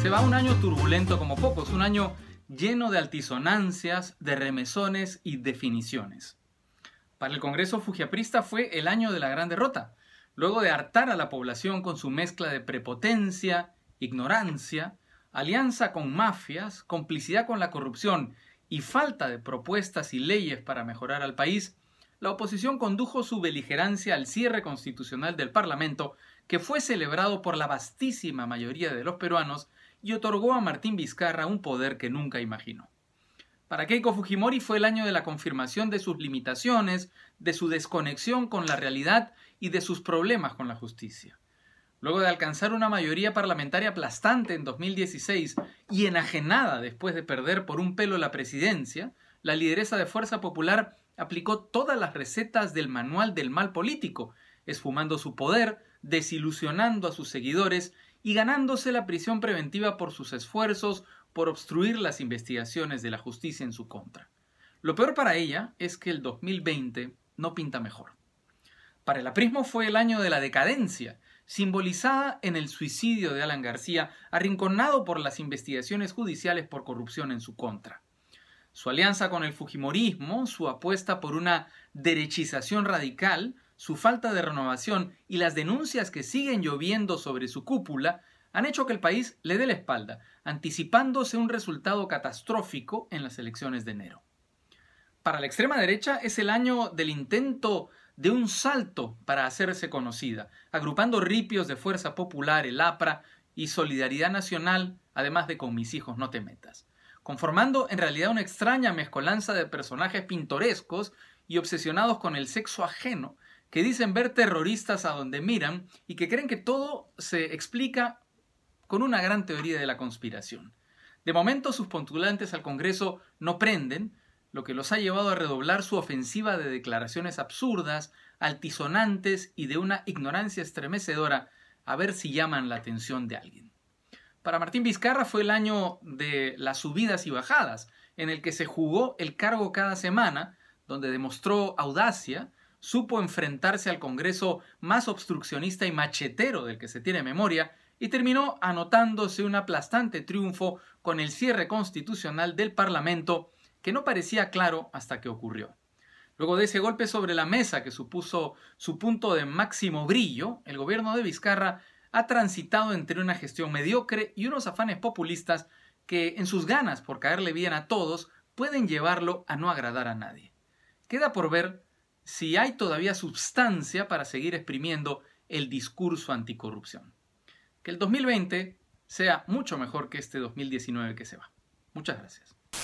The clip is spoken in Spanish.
Se va un año turbulento como pocos, un año lleno de altisonancias, de remesones y definiciones. Para el Congreso Fujiaprista fue el año de la gran derrota, luego de hartar a la población con su mezcla de prepotencia, ignorancia, alianza con mafias, complicidad con la corrupción y falta de propuestas y leyes para mejorar al país, la oposición condujo su beligerancia al cierre constitucional del Parlamento, que fue celebrado por la vastísima mayoría de los peruanos y otorgó a Martín Vizcarra un poder que nunca imaginó. Para Keiko Fujimori fue el año de la confirmación de sus limitaciones, de su desconexión con la realidad y de sus problemas con la justicia. Luego de alcanzar una mayoría parlamentaria aplastante en 2016 y enajenada después de perder por un pelo la presidencia, la lideresa de Fuerza Popular aplicó todas las recetas del manual del mal político, esfumando su poder, desilusionando a sus seguidores y ganándose la prisión preventiva por sus esfuerzos por obstruir las investigaciones de la justicia en su contra. Lo peor para ella es que el 2020 no pinta mejor. Para el aprismo fue el año de la decadencia, simbolizada en el suicidio de Alan García, arrinconado por las investigaciones judiciales por corrupción en su contra su alianza con el Fujimorismo, su apuesta por una derechización radical, su falta de renovación y las denuncias que siguen lloviendo sobre su cúpula han hecho que el país le dé la espalda, anticipándose un resultado catastrófico en las elecciones de enero. Para la extrema derecha es el año del intento de un salto para hacerse conocida, agrupando ripios de Fuerza Popular, el APRA y Solidaridad Nacional, además de Con mis hijos no te metas conformando en realidad una extraña mezcolanza de personajes pintorescos y obsesionados con el sexo ajeno, que dicen ver terroristas a donde miran y que creen que todo se explica con una gran teoría de la conspiración. De momento sus pontulantes al Congreso no prenden, lo que los ha llevado a redoblar su ofensiva de declaraciones absurdas, altisonantes y de una ignorancia estremecedora, a ver si llaman la atención de alguien. Para Martín Vizcarra fue el año de las subidas y bajadas, en el que se jugó el cargo cada semana, donde demostró audacia, supo enfrentarse al Congreso más obstruccionista y machetero del que se tiene memoria, y terminó anotándose un aplastante triunfo con el cierre constitucional del Parlamento que no parecía claro hasta que ocurrió. Luego de ese golpe sobre la mesa que supuso su punto de máximo brillo, el gobierno de Vizcarra ha transitado entre una gestión mediocre y unos afanes populistas que, en sus ganas por caerle bien a todos, pueden llevarlo a no agradar a nadie. Queda por ver si hay todavía sustancia para seguir exprimiendo el discurso anticorrupción. Que el 2020 sea mucho mejor que este 2019 que se va. Muchas gracias.